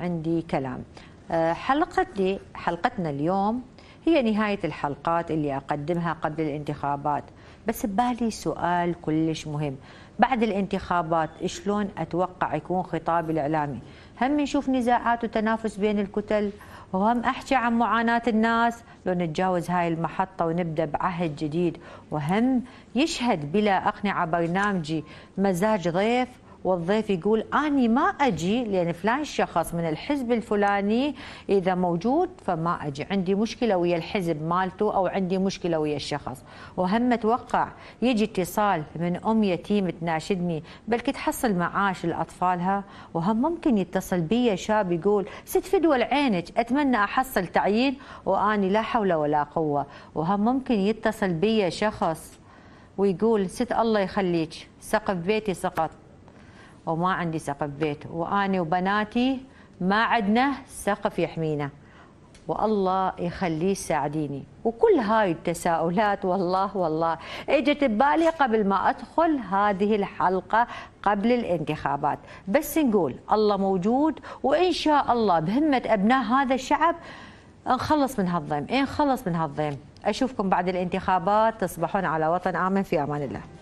عندي كلام آه، حلقتي حلقتنا اليوم هي نهاية الحلقات اللي أقدمها قبل الانتخابات بس ببالي سؤال كلش مهم بعد الانتخابات شلون أتوقع يكون خطابي الإعلامي هم نشوف نزاعات وتنافس بين الكتل وهم أحكي عن معاناة الناس لو نتجاوز هاي المحطة ونبدأ بعهد جديد وهم يشهد بلا أقنعة برنامجي مزاج ضيف والضيف يقول أني ما أجي لأن فلان الشخص من الحزب الفلاني إذا موجود فما أجي عندي مشكلة ويا الحزب مالته أو عندي مشكلة ويا الشخص وهم أتوقع يجي اتصال من أم يتيم تناشدني بلكي تحصل معاش لأطفالها وهم ممكن يتصل بي شاب يقول ست فدوى لعينك أتمنى أحصل تعيين وأني لا حول ولا قوة وهم ممكن يتصل بي شخص ويقول ست الله يخليك سقف بيتي سقط وما عندي سقف بيت وأنا وبناتي ما عندنا سقف يحمينا والله يخليه ساعديني وكل هاي التساؤلات والله والله اجت ببالي قبل ما ادخل هذه الحلقه قبل الانتخابات بس نقول الله موجود وان شاء الله بهمه ابناء هذا الشعب نخلص من هالضيم إيه، نخلص من هالضيم اشوفكم بعد الانتخابات تصبحون على وطن امن في امان الله